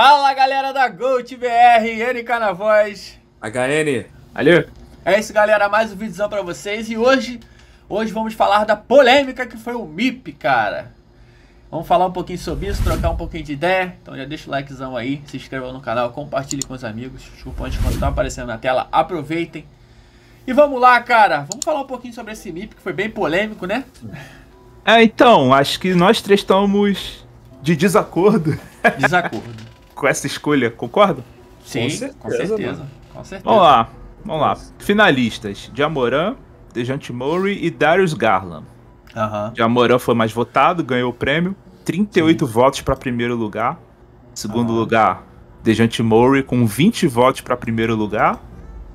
Fala galera da BR NK na voz. HN, alô. É isso galera, mais um vídeozão pra vocês e hoje, hoje vamos falar da polêmica que foi o MIP, cara. Vamos falar um pouquinho sobre isso, trocar um pouquinho de ideia. Então já deixa o likezão aí, se inscreva no canal, compartilhe com os amigos. Os cupons quando estão tá aparecendo na tela, aproveitem. E vamos lá, cara. Vamos falar um pouquinho sobre esse MIP, que foi bem polêmico, né? É, então, acho que nós três estamos de desacordo. Desacordo com essa escolha, concorda? Sim, com certeza. Com certeza, com certeza. Vamos lá, vamos lá. Finalistas: Jamoran, Dejante Murray e Darius Garland. Uhum. Jamoran foi mais votado, ganhou o prêmio. 38 Sim. votos para primeiro lugar. Segundo uhum. lugar, Dejante Murray com 20 votos para primeiro lugar.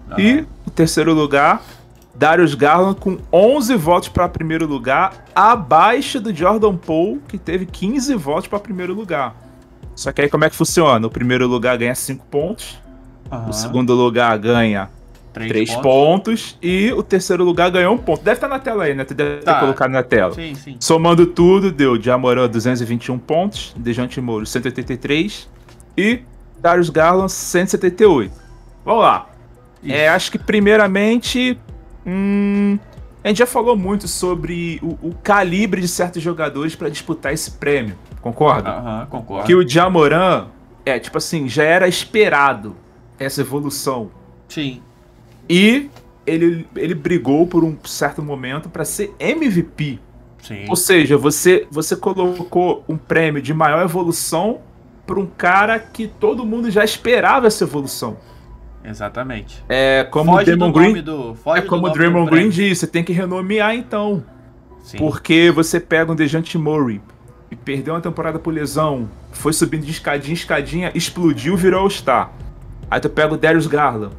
Uhum. E é. o terceiro lugar, Darius Garland com 11 votos para primeiro lugar, abaixo do Jordan Poole, que teve 15 votos para primeiro lugar. Só que aí como é que funciona? O primeiro lugar ganha 5 pontos, uhum. o segundo lugar ganha 3 pontos. pontos. e o terceiro lugar ganhou um ponto. Deve estar na tela aí, né? Tu deve tá. ter colocado na tela. Sim, sim. Somando tudo, deu Jamoran 221 pontos, Dejante Moro 183 e Darius Garland 178. Vamos lá. É, acho que primeiramente. Hum, a gente já falou muito sobre o, o calibre de certos jogadores para disputar esse prêmio, concorda? Aham, uhum, concordo. Que o Jamoran, é, tipo assim, já era esperado essa evolução. Sim. E ele, ele brigou por um certo momento para ser MVP. Sim. Ou seja, você, você colocou um prêmio de maior evolução para um cara que todo mundo já esperava essa evolução. Exatamente. É como o Demon Green. Do, é como o Draymond Green diz, você tem que renomear então. Sim. Porque você pega um Dejante Murray e perdeu uma temporada por lesão, foi subindo de escadinha, em escadinha, explodiu, virou All-Star. Aí tu pega o Darius Garland.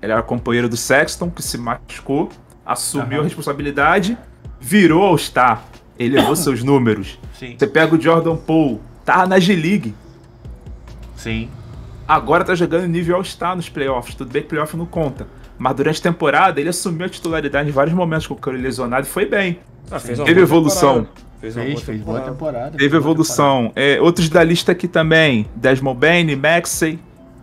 Ele era companheiro do Sexton, que se machucou, assumiu uhum. a responsabilidade, virou All-Star. Elevou seus números. Sim. Você pega o Jordan Poole, tá na G-League. Sim agora tá jogando nível All-Star nos playoffs. Tudo bem que playoff não conta. Mas durante a temporada ele assumiu a titularidade em vários momentos com o Curry lesionado e foi bem. Ah, Teve evolução. Fez, fez, boa fez boa temporada. Teve evolução. É, outros da lista aqui também: Desmond Bain Maxey.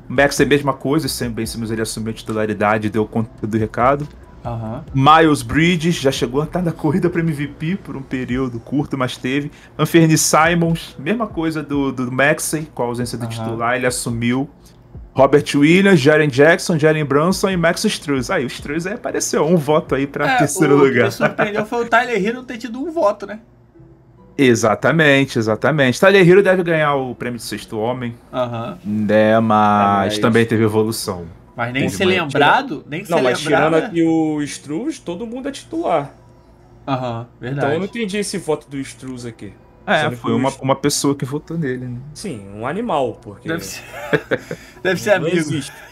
Maxey, mesma coisa. Sempre bem, ele assumiu a titularidade e deu conta do recado. Uhum. Miles Bridges já chegou a estar na corrida para MVP por um período curto, mas teve. Anferni Simons, mesma coisa do, do Maxey, com a ausência do uhum. titular, ele assumiu. Robert Williams, Jaren Jackson, Jaren Brunson e Max Struz. Aí o Struz aí apareceu, um voto aí para é, terceiro o lugar. O que surpreendeu foi o Tyler Hill não ter tido um voto, né? Exatamente, exatamente. Tyler Hill deve ganhar o prêmio de sexto homem. Uhum. Né, mas, é, mas também teve evolução. Mas nem Entendi, ser é lembrado, tira... nem ser lembrado. Não, mas tirando aqui é. o Struz, todo mundo é titular. Aham, verdade. Então eu não entendi esse voto do Struz aqui. É, foi uma, uma pessoa que votou nele, né? Sim, um animal, porque. Deve ser, deve ser amigo.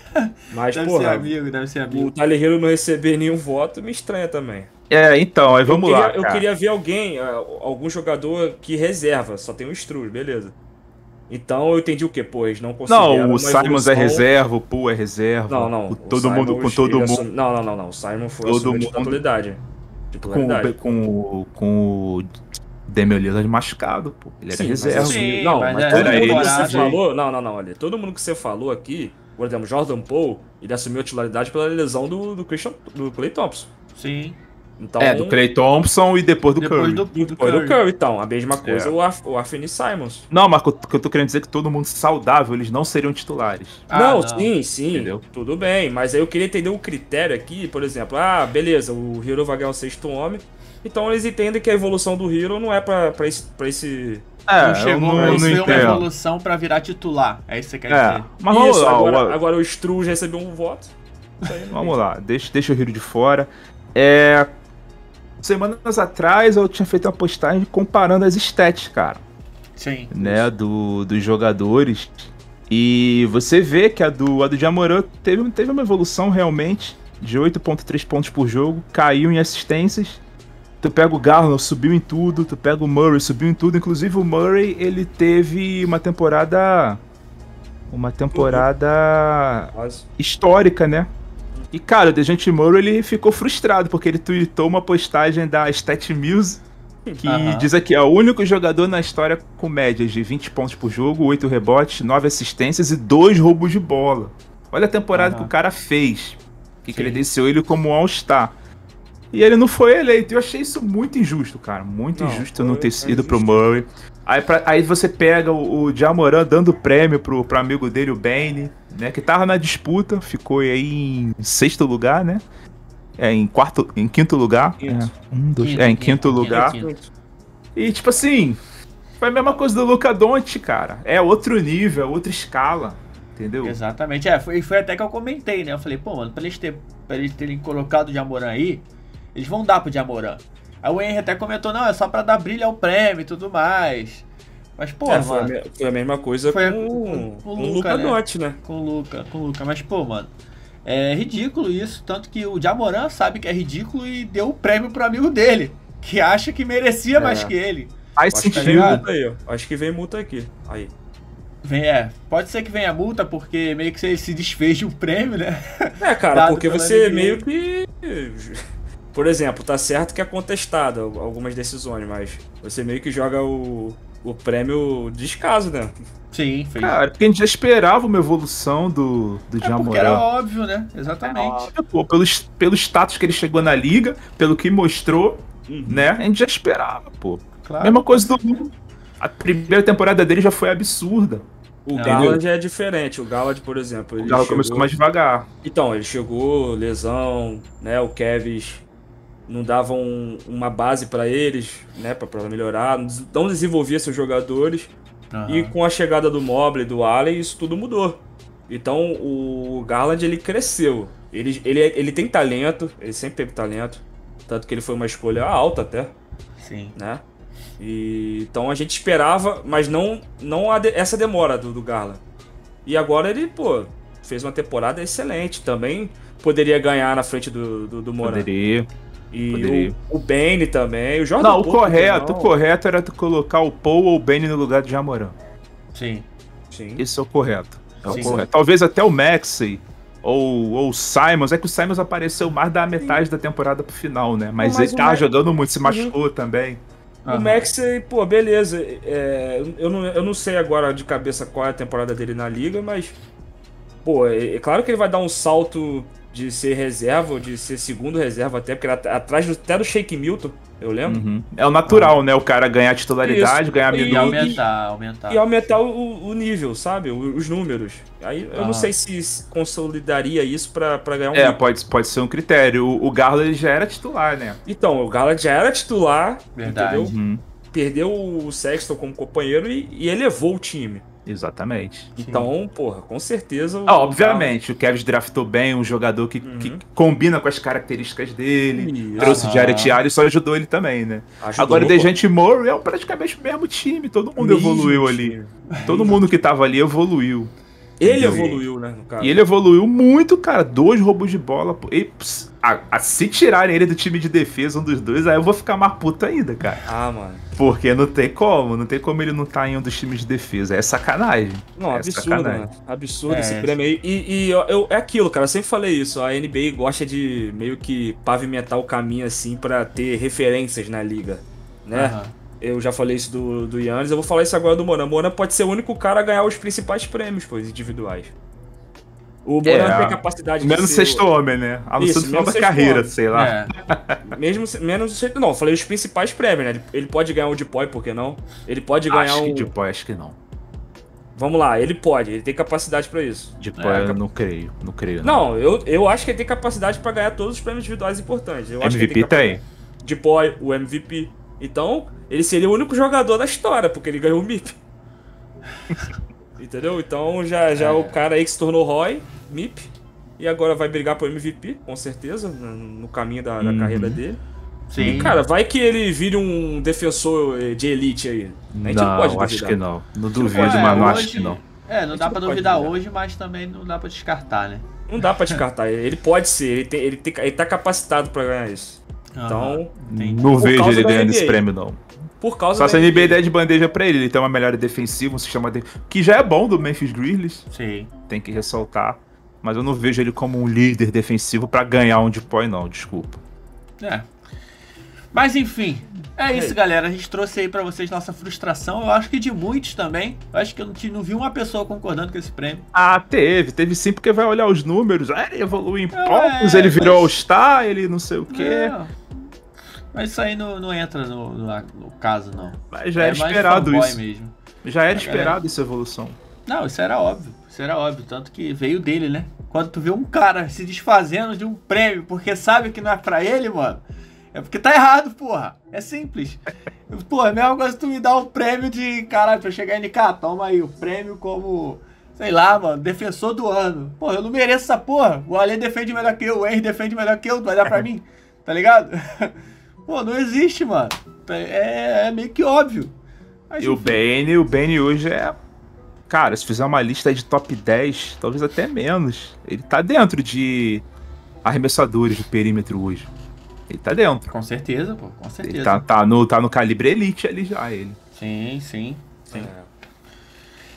Mas, deve porra, ser amigo, deve ser amigo. O Talerreiro não receber nenhum voto me estranha também. É, então, aí vamos eu queria, lá. Cara. Eu queria ver alguém, é, algum jogador que reserva, só tem o Struz, beleza. Então eu entendi o que Pô, eles não Não, o Simons evolução... é reserva, o Poole é reserva. Não, não. todo Simons, mundo com todo mundo. Assume... Não, não, não, não. O Simon foi todo mundo... titularidade. titularidade. Com, com, com o Damian Lillard machucado, pô. Ele era sim, reserva. Mas, assim, sim, não, mas, mas é todo é, mundo que você falou... Não, não, não. Olha, todo mundo que você falou aqui, por exemplo, Jordan Poole, ele assumiu a titularidade pela lesão do, do Christian... do Clay Thompson. Sim. Então, é, do Clay Thompson e depois do depois Curry. Do, do depois Curry. do Curry, então. A mesma é. coisa é. o, Af, o Simons. Não, mas o que eu tô querendo dizer é que todo mundo saudável, eles não seriam titulares. Ah, não, não, sim, sim. Entendeu? Tudo bem, mas aí eu queria entender o critério aqui, por exemplo. Ah, beleza, o Hero vai ganhar o sexto homem. Então eles entendem que a evolução do Hero não é pra, esse... Pra esse é, não chegou não, não, não é uma evolução pra virar titular. É isso que você quer é. dizer. Mas isso, lá, agora, lá. agora o Struz recebeu um voto. Vamos lá, deixa, deixa o Hero de fora. É, semanas atrás eu tinha feito uma postagem comparando as stats, cara. Sim. Né, do, dos jogadores. E você vê que a do, a do Jamoran teve, teve uma evolução realmente de 8.3 pontos por jogo, caiu em assistências. Tu pega o Garland, subiu em tudo, tu pega o Murray, subiu em tudo. Inclusive o Murray, ele teve uma temporada uma temporada uhum. histórica, né? E, cara, o Dejante Moro, ele ficou frustrado, porque ele tweetou uma postagem da StatMuse, que diz aqui, é o único jogador na história com médias de 20 pontos por jogo, 8 rebotes, 9 assistências e 2 roubos de bola. Olha a temporada que o cara fez, que Sim. credenciou ele como All-Star. E ele não foi eleito. Eu achei isso muito injusto, cara. Muito não, injusto não ter sido pro Murray. Aí, pra, aí você pega o, o Jamoran dando prêmio pro, pro amigo dele, o Bane né? Que tava na disputa, ficou aí em sexto lugar, né? É, em quarto, em quinto lugar. Quinto. É, um, dois, quinto, é, em quinto, quinto lugar. Quinto. E tipo assim, foi a mesma coisa do Luca Donte, cara. É outro nível, é outra escala. Entendeu? Exatamente. É, foi, foi até que eu comentei, né? Eu falei, pô, mano, pra eles, ter, pra eles terem colocado o Jamoran aí, eles vão dar pro Jamoran. Aí o Henry até comentou, não, é só pra dar brilho ao prêmio e tudo mais. Mas, pô, é, mano, a, foi, a mesma coisa com, com, com, o Luca, Luca né? Dotti, né? Com o Luca, com Luca. Mas, pô, mano, é ridículo isso. Tanto que o Jamoran sabe que é ridículo e deu o prêmio pro amigo dele, que acha que merecia é. mais que ele. Aí sim tá vem multa aí, ó. Acho que vem multa aqui. Aí. Vem, é. Pode ser que venha multa, porque meio que você se desfez de um prêmio, né? É, cara, porque você meio que. Por exemplo, tá certo que é contestado algumas decisões, mas você meio que joga o o prêmio descaso, né? Sim, fez. Cara, porque a gente já esperava uma evolução do, do é Era óbvio, né? Exatamente. É Pô, pelo, pelo status que ele chegou na liga, pelo que mostrou, uhum. né? A gente já esperava, pô. Claro. Mesma coisa do. mundo. A primeira temporada dele já foi absurda. O Galland é diferente. O Galland, por exemplo. Ele o Galland chegou... começou mais devagar. Então, ele chegou, lesão, né? O Kevs não davam uma base para eles, né, para melhorar, não desenvolvia seus jogadores. Uhum. E com a chegada do Mobley, do Allen, isso tudo mudou. Então o Garland ele cresceu. Ele, ele, ele tem talento, ele sempre teve talento. Tanto que ele foi uma escolha alta até. Sim. Né? E, então a gente esperava, mas não, não de, essa demora do, do Garland. E agora ele, pô, fez uma temporada excelente. Também poderia ganhar na frente do, do, do Moran. Poderia. E poderia. o, o Bane também. O Jordan não, o correto, não. o correto era tu colocar o Paul ou o Bane no lugar de Jamoran. Sim. Sim. Isso é o correto. É o sim, correto. Sim. Talvez até o Maxey ou, ou o Simons. É que o Simons apareceu mais da metade sim. da temporada pro final, né? Mas, Mas ele Max... jogando muito, se machucou uhum. também. O uhum. Max, pô, beleza. É, eu, não, eu não sei agora de cabeça qual é a temporada dele na liga, mas pô, é, é claro que ele vai dar um salto de ser reserva, de ser segundo reserva até, porque era atrás do, até do Shake Milton, eu lembro. Uhum. É o natural, ah. né? O cara ganhar titularidade, Isso. ganhar minutos. E aumentar, aumentar. E aumentar o, o nível, sabe? Os números. Aí ah. eu não ah. sei se consolidaria isso para ganhar um. É, pode, pode ser um critério. O, o Garland já era titular, né? Então, o Garland já era titular, Verdade. entendeu? Uhum. Perdeu o Sexton como companheiro e, e elevou o time. Exatamente. Sim. Então, porra, com certeza. Ah, obviamente, o Kevin draftou bem um jogador que, uhum. que combina com as características dele. Isso. Trouxe o Jared e só ajudou ele também, né? Ajudou, Agora o Dejante Murray é praticamente o mesmo time. Todo mundo evoluiu ali. Todo mundo que tava ali evoluiu. Ele evoluiu, né, no caso. E ele evoluiu muito, cara. Dois roubos de bola. Pô. E, pss, a, a, se tirarem ele do time de defesa, um dos dois, aí eu vou ficar mais puto ainda, cara. Ah, mano. Porque não tem como. Não tem como ele não tá em um dos times de defesa. É sacanagem. Não, é absurdo, sacanagem. Mano. Absurdo é. esse prêmio aí. E, e eu, eu, é aquilo, cara. Eu sempre falei isso. A NBA gosta de meio que pavimentar o caminho, assim, para ter referências na liga, né? Uhum. Eu já falei isso do, do Yannis, eu vou falar isso agora do Moran. Moran pode ser o único cara a ganhar os principais prêmios, pô, individuais. O Moran é, tem capacidade menos de. Menos sexto o... homem, né? A não ser do final da carreira, homem. sei lá. É. mesmo, menos sexto. Não, falei os principais prêmios, né? Ele, ele pode ganhar o um Depoy, por que não? Ele pode ganhar acho um. Acho que Depoy, acho que não. Vamos lá, ele pode, ele tem capacidade para isso. Depoy, é, eu não creio, não creio. Não, não eu, eu acho que ele tem capacidade para ganhar todos os prêmios individuais importantes. Eu MVP acho que ele tem. Capacidade... tem. Depoy, o MVP. Então, ele seria o único jogador da história, porque ele ganhou o MIP. Entendeu? Então já, já é. o cara aí que se tornou Roy, MIP, e agora vai brigar pro MVP, com certeza, no caminho da, da uhum. carreira dele. Sim. E, cara, vai que ele vire um defensor eh, de elite aí. A gente não, não pode duvidar. acho que não. Não duvido, é, mas não hoje, acho que não. É, não dá pra duvidar hoje, mas também não dá pra descartar, né? Não dá pra descartar. ele pode ser, ele, tem, ele, tem, ele tá capacitado pra ganhar isso. Então, uhum, não vejo ele ganhando esse prêmio, não. Por causa Só se a NBA, der de bandeja pra ele, ele tem uma melhora defensiva, um sistema de... que já é bom do Memphis Grizzlies. Sim. Tem que ressaltar. Mas eu não vejo ele como um líder defensivo para ganhar um de não, desculpa. É. Mas enfim, é isso, galera. A gente trouxe aí para vocês nossa frustração. Eu acho que de muitos também. Eu acho que eu não, não vi uma pessoa concordando com esse prêmio. Ah, teve. Teve sim, porque vai olhar os números. Ah, ele evoluiu em é, pontos, ele virou All-Star, ele não sei o quê. É. Mas isso aí não, não entra no, no, no, caso, não. Mas já é era é esperado isso. Mesmo. Já era esperado essa evolução. Não, isso era óbvio. Isso era óbvio. Tanto que veio dele, né? Quando tu vê um cara se desfazendo de um prêmio porque sabe que não é pra ele, mano. É porque tá errado, porra. É simples. Pô, é a mesma coisa tu me dar um prêmio de. Caralho, pra chegar em NK, toma aí o prêmio como. Sei lá, mano, defensor do ano. Porra, eu não mereço essa porra. O Alê defende melhor que eu, o Henry defende melhor que eu, tu vai dar pra mim. Tá ligado? Pô, não existe, mano. É, é meio que óbvio. Mas, e enfim. o Bane, o Bane hoje é. Cara, se fizer uma lista de top 10, talvez até menos. Ele tá dentro de arremessadores de perímetro hoje. Ele tá dentro. Com certeza, pô, com certeza. Ele tá, tá, no, tá no calibre elite ali já, ele. Sim, sim, sim.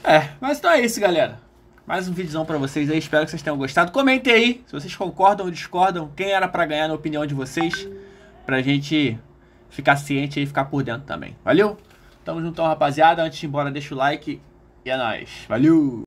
É, é mas então é isso, galera. Mais um videozão para vocês aí, espero que vocês tenham gostado. Comentem aí se vocês concordam ou discordam, quem era para ganhar na opinião de vocês, pra gente ficar ciente e ficar por dentro também. Valeu? Tamo juntão, rapaziada. Antes de ir embora, deixa o like e é nóis. Valeu!